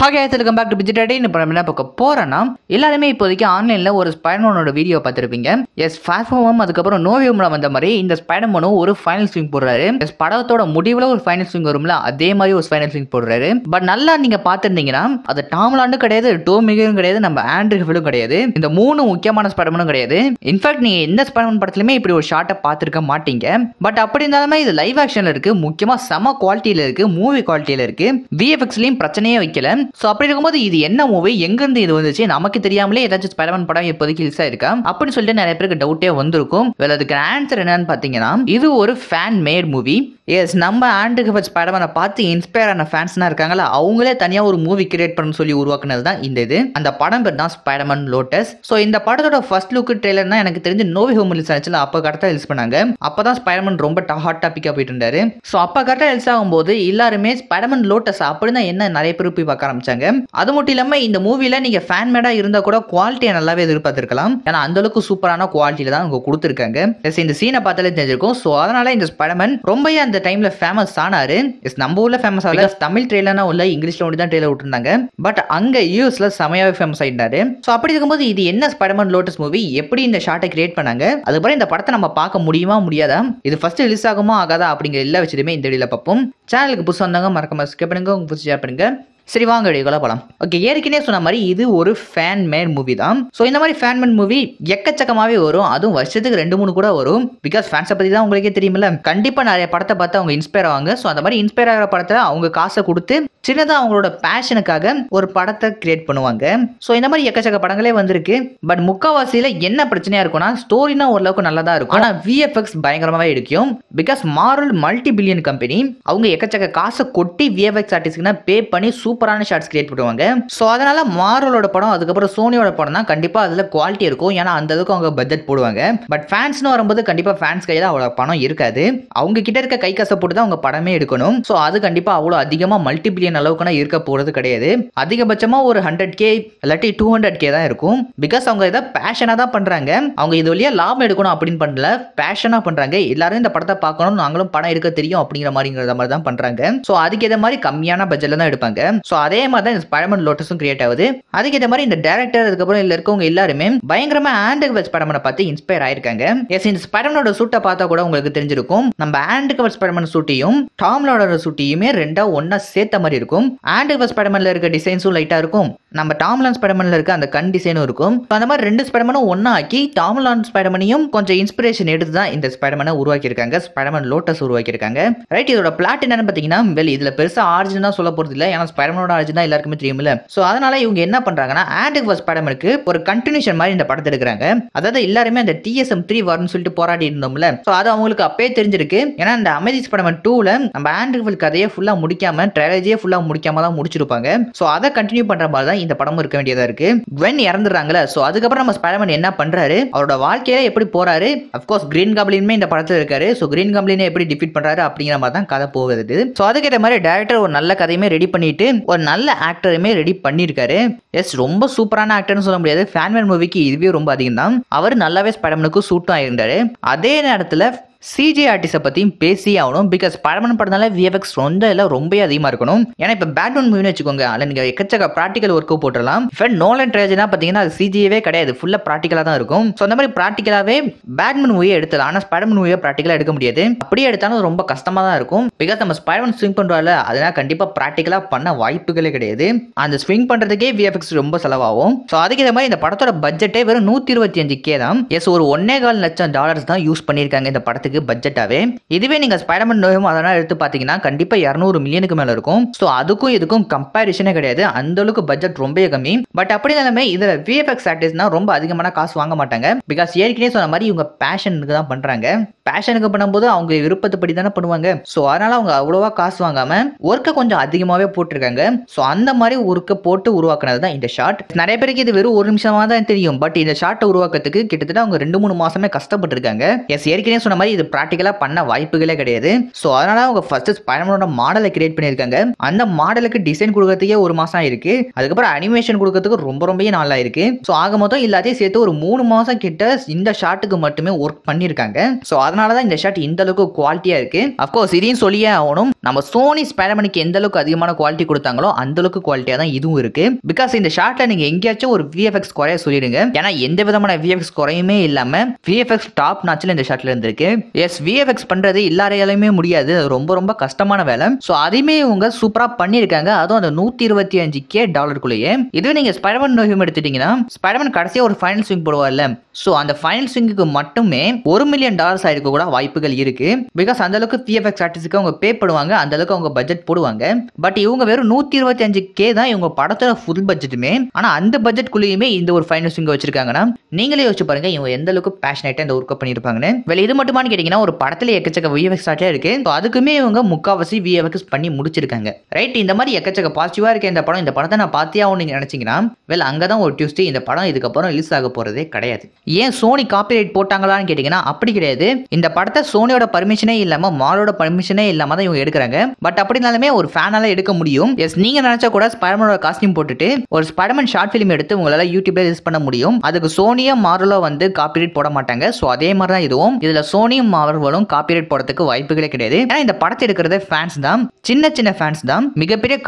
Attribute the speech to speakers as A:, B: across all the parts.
A: ஹாகே welcome back to பிஜிட் டே இப்போ நம்ம என்ன பார்க்க போகிறோன்னா எல்லாருமே இப்போதைக்கு ஆன்லைனில் ஒரு ஸ்பைடமோனோட வீடியோ பார்த்துருப்பீங்க எஸ் ஃபாஸ்மோவும் அதுக்கப்புறம் நோவியம்லாம் வந்த மாதிரி இந்த ஸ்பைடமோனும் ஒரு ஃபைனல் ஸ்விங் போடுறாரு எஸ் படத்தோட முடிவில் ஒரு ஃபைனல் ஸ்விங் வரும்ல அதே மாதிரி ஒரு ஃபைனல் ஸ்விங் போடுறாரு பட் நல்லா நீங்கள் பார்த்துருந்தீங்கன்னா அது டாம்லாண்டும் கிடையாது டோ மிகவும் கிடையாது நம்ம ஆண்ட்ரி ஹிலும் கிடையாது இந்த மூணு முக்கியமான ஸ்பைடமனும் கிடையாது இன்ஃபேக்ட் நீங்கள் எந்த ஸ்பைடமன் படத்துலையுமே இப்படி ஒரு ஷார்ட்டை பார்த்துருக்க மாட்டீங்க பட் அப்படி இருந்தாலுமே இது லைவ் ஆக்ஷனில் இருக்குது முக்கியமாக செம குவாலிட்டியில் இருக்குது மூவி குவாலிட்டியில் இருக்குது விஎஃப்எக்ஸ்லையும் பிரச்சனையே வைக்கல ஸோ அப்படி இருக்கும்போது இது என்ன மூவி எங்கிருந்து இது வந்துச்சு நமக்கு தெரியாமலே ஏதாச்சும் ஸ்பைடர்மேன் படம் இப்போதைக்கு ஹில்ஸா இருக்கா அப்படின்னு சொல்லிட்டு நிறைய பேருக்கு டவுட்டே வந்திருக்கும் வேற அதுக்கு ஆன்சர் என்னன்னு பார்த்தீங்கன்னா இது ஒரு ஃபேன் மேட் மூவி எஸ் நம்ம ஆண்டுக்கு ஃபர்ஸ்ட் ஸ்பைடர்மேனை பார்த்து இன்ஸ்பயர் ஆன ஃபேன்ஸ்லாம் இருக்காங்களா அவங்களே தனியாக ஒரு மூவி கிரியேட் பண்ண சொல்லி உருவாக்குனது தான் இந்த இது அந்த படம் பேர் தான் ஸ்பைடர்மேன் லோட்டஸ் ஸோ இந்த படத்தோட ஃபர்ஸ்ட் லுக் ட்ரெய்லர் தான் எனக்கு தெரிஞ்சு நோவி ஹோம் ரிலீஸ் ஆச்சுல அப்போ கரெக்டாக ரிலீஸ் பண்ணாங்க அப்போ தான் ஸ்பைடர்மேன் ரொம்ப ஹாட் டாப்பிக்காக போயிட்டு இருந்தாரு ஸோ அப்போ கரெக்டாக ரிலீஸ் ஆகும்போது எல்லாருமே ஸ்பைடர்மேன் லோட்டஸ் அப்படின்னா என்ன நிறைய பேர் போய் பார்க்க காமிச்சாங்க அது மட்டும் இல்லாமல் இந்த மூவில நீங்கள் ஃபேன் மேடா இருந்தால் கூட குவாலிட்டியை நல்லாவே எதிர்பார்த்துருக்கலாம் ஏன்னா அந்த அளவுக்கு சூப்பரான குவாலிட்டியில தான் அவங்க கொடுத்துருக்காங்க எஸ் இந்த சீனை பார்த்தாலே தெரிஞ்சிருக்கும் ஸோ அதனால இந்த ஸ்பைடர்மேன் ரொம்பவே அந்த டைமில் ஃபேமஸ் ஆனாரு எஸ் நம்ம ஊரில் ஃபேமஸ் ஆகல தமிழ் ட்ரெயிலர்னா உள்ள இங்கிலீஷில் ஒண்டி தான் ட்ரெயிலர் விட்டுருந்தாங்க பட் அங்கே யூஎஸ்ல செமையாகவே ஃபேமஸ் ஆகிட்டாரு ஸோ அப்படி இருக்கும்போது இது என்ன ஸ்பைடர்மேன் லோட்டஸ் மூவி எப்படி இந்த ஷார்ட்டை கிரியேட் பண்ணாங்க அதுக்கப்புறம் இந்த படத்தை நம்ம பார்க்க முடியுமா முடியாதா இது ஃபர்ஸ்ட் ரிலீஸ் ஆகுமா ஆகாதா அப்படிங்கிற எல்லா விஷயத்தையுமே இந்த வீடியோவில் பார்ப்போம் சேனலுக்கு புதுசாக வந்தாங்க மறக்காம ஸ்கிப் பண்ணுங்க உங்க ஷேர் பண்ணுங்க சரி வாங்க இடையில படம் ஓகே ஏற்கனவே சொன்ன மாதிரி இது ஒரு ஃபேன் மேன் மூவி தான் ஸோ இந்த மாதிரி ஃபேன்மேன் மூவி எக்கச்சக்கமாகவே வரும் அதுவும் வருஷத்துக்கு ரெண்டு மூணு கூட வரும் பிகாஸ் ஃபேன்ஸை பற்றி தான் உங்களுக்கே தெரியுமில்ல கண்டிப்பாக நிறைய படத்தை பார்த்து அவங்க இன்ஸ்பயர் ஆவாங்க ஸோ அந்த மாதிரி இன்ஸ்பயர் ஆகிற படத்தை அவங்க காசை கொடுத்து சின்னதாக அவங்களோட பேஷனுக்காக ஒரு படத்தை கிரியேட் பண்ணுவாங்க ஸோ இந்த மாதிரி எக்கச்சக்க படங்களே வந்திருக்கு பட் முக்காவாசியில் என்ன பிரச்சனையாக இருக்கும்னா ஸ்டோரினா ஓரளவுக்கு நல்லா இருக்கும் ஆனால் விஎஃப்எக்ஸ் பயங்கரமாகவே இருக்கும் because Marvel multi billion company அவங்க எக்கச்சக்க காசை கொட்டி விஎஃப்எக்ஸ் ஆர்டிஸ்ட்னா பே பண்ணி சூப்பர் சூப்பரான ஷார்ட்ஸ் கிரியேட் பண்ணுவாங்க ஸோ அதனால் மார்வலோட படம் அதுக்கப்புறம் சோனியோட படம் தான் கண்டிப்பாக அதில் குவாலிட்டி இருக்கும் ஏன்னா அந்த அளவுக்கு அவங்க பட்ஜெட் போடுவாங்க பட் ஃபேன்ஸ்னு வரும்போது கண்டிப்பாக ஃபேன்ஸ் கையில் அவ்வளோ பணம் இருக்காது அவங்க கிட்ட இருக்க கை காசை போட்டு தான் அவங்க படமே எடுக்கணும் ஸோ அது கண்டிப்பாக அவ்வளோ அதிகமாக மல்டிபிளியன் அளவுக்குனா இருக்க போகிறது கிடையாது அதிகபட்சமாக ஒரு ஹண்ட்ரட் கே இல்லாட்டி டூ ஹண்ட்ரட் கே தான் இருக்கும் பிகாஸ் அவங்க இதை பேஷனாக தான் பண்ணுறாங்க அவங்க இது வழியாக லாபம் எடுக்கணும் அப்படின்னு பண்ணல பேஷனாக பண்ணுறாங்க எல்லாரும் இந்த படத்தை பார்க்கணும் நாங்களும் படம் எடுக்க தெரியும் அப்படிங்கிற மாதிரிங்கிற மாதிரி தான் பண்ணுறாங்க ஸோ அதுக்கு ஏற்ற மாதிரி கம்மியான பட்ஜெட்டில் தான் எடுப்பாங்க ஸோ அதே மாதிரி தான் இந்த பழமன் லோட்டஸும் கிரியேட் ஆகுது அதுக்கேற்ற மாதிரி இந்த டேரக்டர் அதுக்கப்புறம் இதில் இருக்கவங்க எல்லாருமே பயங்கரமா ஆண்டுக்கு கவர்ஸ் படமனை பார்த்து இன்ஸ்பயர் ஆயிருக்காங்க எஸ் இந்த ஸ்பைடமனோட சூட்டை பார்த்தா கூட உங்களுக்கு தெரிஞ்சிருக்கும் நம்ம ஆண்ட் கவர் ஸ்பைடமன் சூட்டியும் டாம்லோட சூட்டியுமே ரெண்டா ஒன்னா சேர்த்த மாதிரி இருக்கும் ஆண்ட் கவர்ஸ் ஸ்பைடமன்ல இருக்க டிசைன்ஸும் லைட்டாக இருக்கும் நம்ம டாம் லான்ஸ் படமனில் இருக்க அந்த கண் டிசைனும் இருக்கும் அந்த மாதிரி ரெண்டு ஸ்பைடமனும் ஒன்னா ஆக்கி டாம் லான்ஸ் ஸ்பைடமனையும் கொஞ்சம் இன்ஸ்பிரேஷன் எடுத்து தான் இந்த ஸ்பைடமனை உருவாக்கியிருக்காங்க ஸ்பைடமன் லோட்டஸ் உருவாக்கியிருக்காங்க ரைட் இதோட பிளாட் என்னன்னு பார்த்தீங்கன்னா வெளி இதில் பெருசாக ஆர்ஜின் தான் சொல்ல போகிறது இல்லை ஏன்னா ஸ்பைடமன் ஸ்பைடர்மேனோட தான் எல்லாருக்குமே தெரியும்ல ஸோ அதனால இவங்க என்ன பண்றாங்கன்னா ஆண்டிக் வாஸ் ஸ்பைடர்மேனுக்கு ஒரு கண்டினியூஷன் மாதிரி இந்த படத்தை எடுக்கிறாங்க அதாவது எல்லாருமே அந்த டிஎஸ்எம் த்ரீ வரும்னு சொல்லிட்டு போராடி இருந்தோம்ல ஸோ அது அவங்களுக்கு அப்பயே தெரிஞ்சிருக்கு ஏன்னா அந்த அமெதி ஸ்பைடர்மேன் டூல நம்ம ஆண்ட்ரிவல் கதையை ஃபுல்லாக முடிக்காம ட்ரைலஜியே ஃபுல்லாக முடிக்காம தான் முடிச்சிருப்பாங்க ஸோ அதை கண்டினியூ பண்ற மாதிரி தான் இந்த படமும் இருக்க வேண்டியதாக இருக்கு வென் இறந்துடுறாங்கல்ல ஸோ அதுக்கப்புறம் நம்ம ஸ்பைடர்மேன் என்ன பண்றாரு அவரோட வாழ்க்கையில எப்படி போறாரு அஃப்கோர்ஸ் கிரீன் கம்ப்ளினுமே இந்த படத்தில் இருக்காரு ஸோ கிரீன் கம்ப்ளினை எப்படி டிஃபீட் பண்றாரு அப்படிங்கிற மாதிரி தான் கதை போகுது ஸோ அதுக்கேற்ற மாதிரி டேரக்டர் ஒரு நல்ல கதையுமே ரெடி பண்ணிட்டு ஒரு நல்ல ஆக்டருமே ரெடி பண்ணியிருக்காரு எஸ் ரொம்ப சூப்பரான ஆக்டர்னு சொல்ல முடியாது ஃபேன்மேன் மூவிக்கு இதுவே ரொம்ப அதிகம் தான் அவர் நல்லாவே ஸ்பைடமனுக்கு சூட்டும் ஆயிருந்தாரு அதே நேரத்தில் சிஜே ஆர்டிஸ்டை பற்றியும் பேசி ஆகணும் பிகாஸ் பழமன் படம்னால விஎஃப்எக்ஸ் ரொம்ப எல்லாம் ரொம்பவே அதிகமாக இருக்கணும் ஏன்னா இப்போ பேட்மேன் மூவின்னு வச்சுக்கோங்க அதில் நீங்கள் எக்கச்சக்க ப்ராக்டிக்கல் ஒர்க்கு போட்டுடலாம் இப்போ நோலன் ட்ரேஜனா பார்த்தீங்கன்னா அது சிஜியவே கிடையாது ஃபுல்லாக பிராக்டிகலா தான் இருக்கும் ஸோ அந்த மாதிரி ப்ராக்டிக்கலாகவே பேட்மேன் மூவியை எடுத்தலாம் ஆனால் ஸ்பைடர்மன் மூவியை பிராக்டிகலா எடுக்க முடியாது அப்படியே எடுத்தாலும் ரொம்ப கஷ்டமாக தான் இருக்கும் பிகாஸ் நம்ம ஸ்பைடர்மன் ஸ்விங் பண்ணுறால அதனால கண்டிப்பாக பிராக்டிகலா பண்ண வாய்ப்புகளே கிடையாது அந்த ஸ்விங் பண்ணுறதுக்கே விஎஃப்எக்ஸ் ரொம்ப செலவாகும் ஸோ அதுக்கு இந்த மாதிரி இந்த படத்தோட பட்ஜெட்டே வெறும் நூற்றி இருபத்தி அஞ்சு கே தான் எஸ் ஒரு ஒன்னே கால் லட்சம் டாலர்ஸ் தான் யூஸ் பண்ணியிருக்காங்க இந்த படத்துக்கு படத்துக்கு பட்ஜெட்டாவே இதுவே நீங்க ஸ்பைடர்மேன் நோயும் அதெல்லாம் எடுத்து பாத்தீங்கன்னா கண்டிப்பா இரநூறு மில்லியனுக்கு மேல இருக்கும் ஸோ அதுக்கும் இதுக்கும் கம்பாரிசனே கிடையாது அந்த அளவுக்கு பட்ஜெட் ரொம்ப கம்மி பட் அப்படி இருந்தாலுமே இதுல விஎஃப்எக்ஸ் ஆர்டிஸ்ட்னா ரொம்ப அதிகமான காசு வாங்க மாட்டாங்க பிகாஸ் ஏற்கனவே சொன்ன மாதிரி இவங்க பேஷனுக்கு தான் பண்றாங்க பேஷனுக்கு பண்ணும்போது அவங்க விருப்பத்துப்படி தானே பண்ணுவாங்க ஸோ அதனால அவங்க அவ்வளோவா காசு வாங்காம ஒர்க்கை கொஞ்சம் அதிகமாகவே போட்டிருக்காங்க ஸோ அந்த மாதிரி ஒர்க்கை போட்டு உருவாக்குனது தான் இந்த ஷார்ட் நிறைய பேருக்கு இது வெறும் ஒரு நிமிஷமாக தான் தெரியும் பட் இந்த ஷார்ட்டை உருவாக்குறதுக்கு கிட்டத்தட்ட அவங்க ரெண்டு மூணு மாசமே கஷ்டப்பட்டு இருக்காங்க எஸ் ஏற்கனவே சொன்ன மாதிரி இது ப்ராக்டிக்கலாக பண்ண வாய்ப்புகளே கிடையாது ஸோ அதனால அவங்க ஃபர்ஸ்ட் ஸ்பைடர்மேனோட மாடலை கிரியேட் பண்ணியிருக்காங்க அந்த மாடலுக்கு டிசைன் கொடுக்கறதுக்கே ஒரு மாசம் ஆயிருக்கு அதுக்கப்புறம் அனிமேஷன் கொடுக்கறதுக்கு ரொம்ப ரொம்ப நாளாக இருக்கு ஸோ ஆக மொத்தம் எல்லாத்தையும் சேர்த்து ஒரு மூணு மாசம் கிட்ட இந்த ஷாட்டுக்கு மட்டுமே ஒர்க் பண்ணியிருக்காங்க ஸோ அதனால தான் இந்த ஷாட் இந்த அளவுக்கு குவாலிட்டியா இருக்கு அஃப்கோர்ஸ் இதையும் சொல்லியே ஆகணும் நம்ம சோனி ஸ்பைடர்மேனுக்கு எந்த அளவுக்கு அதிகமான குவாலிட்டி கொடுத்தாங்களோ அந்த அளவுக்கு குவாலிட்டியா தான் இதுவும் இருக்கு பிகாஸ் இந்த ஷாட்ல நீங்க எங்கேயாச்சும் ஒரு விஎஃப்எக்ஸ் குறைய சொல்லிடுங்க ஏன்னா எந்த விதமான விஎஃப்எக்ஸ் குறையுமே இல்லாம விஎஃப்எக்ஸ் டாப் நாச்சில் இந்த ஷாட்ல இருந்திருக்கு எஸ் விஎஃப்எக்ஸ் பண்ணுறது எல்லாரையாலையுமே முடியாது ரொம்ப ரொம்ப கஷ்டமான வேலை ஸோ அதையுமே இவங்க சூப்பராக பண்ணியிருக்காங்க அதுவும் அந்த நூற்றி இருபத்தி அஞ்சு கே டாலருக்குள்ளேயே இதுவே நீங்கள் ஸ்பைடர்மன் நோயும் எடுத்துட்டீங்கன்னா ஸ்பைடமன் கடைசியாக ஒரு ஃபைனல் ஸ்விங் போடுவார்ல ஸோ அந்த ஃபைனல் ஸ்விங்குக்கு மட்டுமே ஒரு மில்லியன் டாலர்ஸ் ஆயிருக்க கூட வாய்ப்புகள் இருக்கு பிகாஸ் அந்த அளவுக்கு விஎஃப்எக்ஸ் ஆர்டிஸ்ட்க்கு அவங்க பே பண்ணுவாங்க அந்த அளவுக்கு அவங்க பட்ஜெட் போடுவாங்க பட் இவங்க வெறும் நூத்தி இருபத்தி அஞ்சு கே தான் இவங்க படத்தோட ஃபுல் பட்ஜெட்டுமே ஆனா அந்த பட்ஜெட் குள்ளையுமே இந்த ஒரு ஃபைனல் ஸ்விங்க வச்சிருக்காங்கன்னா நீங்களே யோசிச்சு பாருங்க இவங்க எந்த அளவுக்கு பேஷனேட்டா இந்த ஒர்க் பண்ணியிருப்பாங்கன்னு வேலை இது மட்டுமான்னு கேட்டீங்கன்னா ஒரு படத்துல எக்கச்சக்க விஎஃப்எக்ஸ் ஆர்டே இருக்கு ஸோ அதுக்குமே இவங்க முக்காவாசி விஎஃப்எக்ஸ் பண்ணி முடிச்சிருக்காங்க ரைட் இந்த மாதிரி எக்கச்சக்க பாசிட்டிவா இருக்க இந்த படம் இந்த படத்தை நான் பார்த்தே ஆகும் நீங்க நினைச்சீங்கன்னா வேலை அங்கதான் ஒரு டியூஸ்டே இந்த படம் இதுக்கப்புறம் ரிலீஸ் ஆக போறதே கிடையாது ஏன் சோனி காப்பிரைட் போட்டாங்களான்னு கேட்டிங்கன்னா அப்படி கிடையாது இந்த படத்தை சோனியோட பர்மிஷனே இல்லாமல் மாலோட பர்மிஷனே இல்லாமல் தான் இவங்க எடுக்கிறாங்க பட் இருந்தாலுமே ஒரு ஃபேனால எடுக்க முடியும் எஸ் நீங்க நினைச்சா கூட ஸ்பைடமனோட காஸ்டியூம் போட்டுட்டு ஒரு ஸ்பைடமன் ஷார்ட் பிலிம் எடுத்து உங்களால் யூடியூப்ல ரிலீஸ் பண்ண முடியும் அதுக்கு சோனியும் மார்வலோ வந்து காப்பிரைட் போட மாட்டாங்க ஸோ அதே மாதிரி தான் இதுவும் இதில் சோனியும் மார்வலும் காப்பிரைட் போடுறதுக்கு வாய்ப்புகளே கிடையாது ஏன்னா இந்த படத்தை எடுக்கிறது ஃபேன்ஸ் தான் சின்ன சின்ன ஃபேன்ஸ் தான் மிகப்பெரிய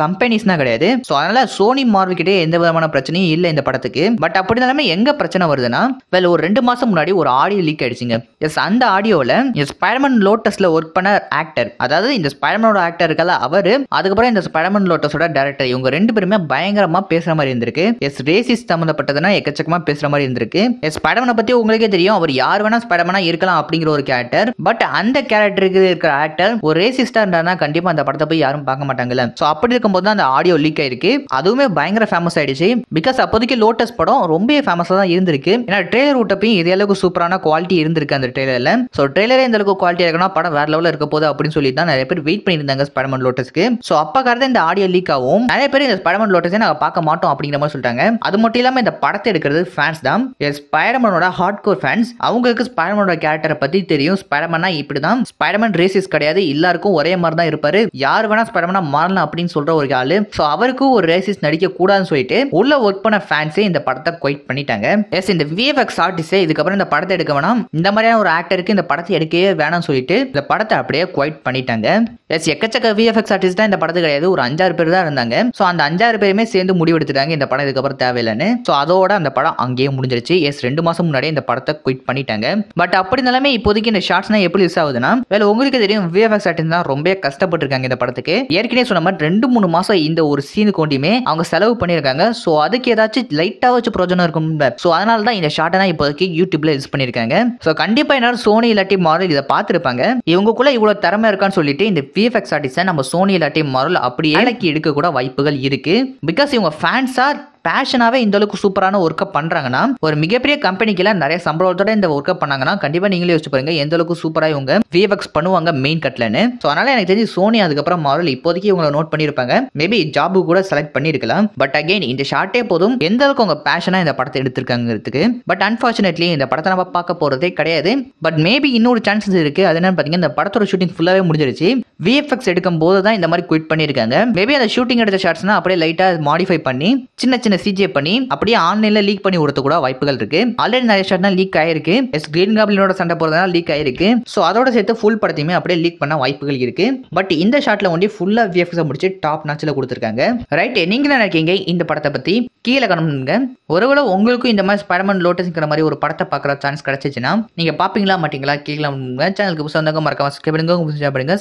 A: தான் கிடையாது ஸோ அதனால சோனி மார்வல் கிட்டே எந்த விதமான பிரச்சனையும் இல்லை இந்த படத்துக்கு பட் அப்படி இருந்தாலுமே எங்க பிரச்சனை வருதுன்னா ஒரு ரெண்டு மாதம் முன்னாடி ஒரு ஆடியோ லீக் ஆயிடுச்சுங்க எஸ் அந்த ஆடியோவில் ஸ்பைடர்மேன் லோட்டஸில் ஒர்க் பண்ண ஆக்டர் அதாவது இந்த ஸ்பைடர்மேனோட ஆக்டர் இருக்கல அவர் அதுக்கப்புறம் இந்த ஸ்பைடர்மேன் லோட்டஸோட டேரக்டர் இவங்க ரெண்டு பேருமே பயங்கரமாக பேசுகிற மாதிரி இருந்திருக்கு எஸ் ரேசிஸ் சம்மந்தப்பட்டதுன்னா எக்கச்சக்கமாக பேசுகிற மாதிரி இருந்திருக்கு எஸ் ஸ்பைடர்மேனை பற்றி உங்களுக்கே தெரியும் அவர் யார் வேணா ஸ்பைடர்மேனாக இருக்கலாம் அப்படிங்கிற ஒரு கேரக்டர் பட் அந்த கேரக்டருக்கு இருக்கிற ஆக்டர் ஒரு ரேசிஸ்டாக இருந்தா கண்டிப்பாக அந்த படத்தை போய் யாரும் பார்க்க மாட்டாங்கல்ல ஸோ அப்படி இருக்கும்போது தான் அந்த ஆடியோ லீக் ஆயிருக்கு அதுவுமே பயங்கர ஃபேமஸ் ஆயிடுச்சு பிகாஸ் அப்போதைக்கு லோட்டஸ் படம் ரொம்பவே ஃபேமஸாக தான் இருந்திருக்கு ஏன்னா ட்ரெய்லர் ட்ரெய்லர் ரூட்டப்பையும் இதே அளவுக்கு சூப்பரான குவாலிட்டி இருந்திருக்கு அந்த ட்ரெய்லரில் ஸோ ட்ரெய்லரே இந்த அளவுக்கு குவாலிட்டி இருக்கணும் படம் வேற லெவலில் இருக்க போது அப்படின்னு சொல்லி தான் நிறைய பேர் வெயிட் பண்ணியிருந்தாங்க ஸ்பைடர்மன் லோட்டஸ்க்கு ஸோ அப்போ கார்த்த இந்த ஆடியோ லீக் ஆகும் நிறைய பேர் இந்த ஸ்பைடர்மன் லோட்டஸே நாங்கள் பார்க்க மாட்டோம் அப்படிங்கிற மாதிரி சொல்லிட்டாங்க அது மட்டும் இல்லாமல் இந்த படத்தை எடுக்கிறது ஃபேன்ஸ் தான் ஸ்பைடர்மனோட ஹார்ட் கோர் ஃபேன்ஸ் அவங்களுக்கு ஸ்பைடர்மனோட கேரக்டரை பற்றி தெரியும் ஸ்பைடர்மனா இப்படி தான் ஸ்பைடர்மன் ரேசிஸ் கிடையாது எல்லாருக்கும் ஒரே மாதிரி தான் இருப்பாரு யார் வேணா ஸ்பைடர்மனா மாறலாம் அப்படின்னு சொல்ற ஒரு ஆளு ஸோ அவருக்கும் ஒரு ரேசிஸ் நடிக்க கூடாதுன்னு சொல்லிட்டு உள்ள ஒர்க் பண்ண ஃபேன்ஸே இந்த படத்தை குவைட் பண்ணிட்டாங்க எஸ் இந்த விஎஃப்எக்ஸ் ஆர்டிஸ்டே இதுக்கப்புறம் இந்த படத்தை எடுக்க வேணாம் இந்த மாதிரியான ஒரு ஆக்டருக்கு இந்த படத்தை எடுக்கவே வேணாம் சொல்லிட்டு இந்த படத்தை அப்படியே குவைட் பண்ணிட்டாங்க எஸ் எக்கச்சக்க விஎஃப்எக்ஸ் ஆர்டிஸ்ட் தான் இந்த படத்து கிடையாது ஒரு அஞ்சாறு பேர் தான் இருந்தாங்க ஸோ அந்த அஞ்சாறு பேருமே சேர்ந்து முடிவெடுத்துட்டாங்க இந்த படம் இதுக்கப்புறம் தேவையில்லைன்னு ஸோ அதோட அந்த படம் அங்கேயே முடிஞ்சிருச்சு எஸ் ரெண்டு மாசம் முன்னாடியே இந்த படத்தை குவிட் பண்ணிட்டாங்க பட் அப்படி இருந்தாலுமே இப்போதைக்கு இந்த ஷார்ட்ஸ்னா எப்படி யூஸ் ஆகுதுன்னா வேலை உங்களுக்கு தெரியும் விஎஃப்எக்ஸ் ஆர்டிஸ்ட் தான் ரொம்ப கஷ்டப்பட்டிருக்காங்க இந்த படத்துக்கு ஏற்கனவே சொன்ன மாதிரி ரெண்டு மூணு மாசம் இந்த ஒரு சீனு கொண்டியுமே அவங்க செலவு பண்ணியிருக்காங்க ஸோ அதுக்கு ஏதாச்சும் லைட்டாக வச்சு பிரயோஜனம் இருக்கும் ஸோ அதனால தான் இந்த ஷார்ட்டை தான் இப்போதைக்கு யூடியூப்ல யூஸ் பண்ணியிருக்காங்க ஸோ கண்டிப்பாக என்னோட சோனி இல்லாட்டி மாரல் இதை பார்த்துருப்பாங்க இவங்களுக்குள்ள இவ்வளோ திறமை இருக்கான்னு சொல்லிட்டு இந்த விஎஃப்எக்ஸ் ஆர்டிஸ்டை நம்ம சோனி இல்லாட்டி மாரல் அப்படி இலக்கி எடுக்க கூட வாய்ப்புகள் இருக்கு பிகாஸ் இவங்க ஃபேன்ஸாக பேஷனாகவே இந்த அளவுக்கு சூப்பரான ஒர்க்கை பண்ணுறாங்கன்னா ஒரு மிகப்பெரிய கம்பெனிக்கெல்லாம் நிறைய சம்பளத்தோட இந்த ஒர்க்கை பண்ணாங்கன்னா கண்டிப்பாக நீங்களே யோசிச்சு பாருங்க எந்த அளவுக்கு சூப்பராக இவங்க விஎஃப்எக்ஸ் பண்ணுவாங்க மெயின் கட்லன்னு ஸோ அதனால எனக்கு தெரிஞ்சு சோனி அதுக்கப்புறம் மாரல் இப்போதைக்கு இவங்க நோட் பண்ணியிருப்பாங்க மேபி ஜாபு கூட செலக்ட் பண்ணியிருக்கலாம் பட் அகெயின் இந்த ஷார்ட்டே போதும் எந்த அளவுக்கு உங்க பேஷனாக இந்த படத்தை எடுத்திருக்காங்கிறதுக்கு பட் அன்ஃபார்ச்சுனேட்லி இந்த படத்தை நம்ம பார்க்க போகிறதே கிடையாது பட் மேபி இன்னொரு சான்சஸ் இருக்குது அது என்னன்னு பார்த்தீங்கன்னா இந்த படத்தோட ஷூட்டிங் ஃபுல்லாகவே முடிஞ்சிருச்சு விஎஃப்எக்ஸ் எடுக்கும் போது தான் இந்த மாதிரி குவிட் பண்ணியிருக்காங்க மேபி அந்த ஷூட்டிங் எடுத்த ஷார்ட்ஸ்னா அப்படியே லைட்டாக மாடிஃபை பண்ணி சின்ன சின்ன ஷார்ட்ஸினை சிஜே பண்ணி அப்படியே ஆன்லைனில் லீக் பண்ணி கொடுத்து கூட வாய்ப்புகள் இருக்கு ஆல்ரெடி நிறைய ஷார்ட் தான் லீக் ஆயிருக்கு எஸ் கிரீன் காப்ளினோட சண்டை போகிறதுனால லீக் ஆயிருக்கு ஸோ அதோட சேர்த்து ஃபுல் படத்தையுமே அப்படியே லீக் பண்ண வாய்ப்புகள் இருக்கு பட் இந்த ஷார்ட்ல ஒண்டி ஃபுல்லாக விஎஃப்எக்ஸை முடிச்சு டாப் நாச்சில் கொடுத்துருக்காங்க ரைட் நீங்க நினைக்கீங்க இந்த படத்தை பற்றி கீழே கணம்னுங்க ஒருவேளை உங்களுக்கும் இந்த மாதிரி ஸ்பைடர்மேன் லோட்டஸ்ங்கிற மாதிரி ஒரு படத்தை பார்க்குற சான்ஸ் கிடைச்சிச்சுன்னா நீங்கள் பார்ப்பீங்களா மாட்டீங்களா கீழே சேனலுக்கு புதுசாக மறக்காம சப்ஸ்கிரைப் பண்ணுங்க உங்க பண்ணுங்க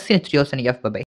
A: சீன்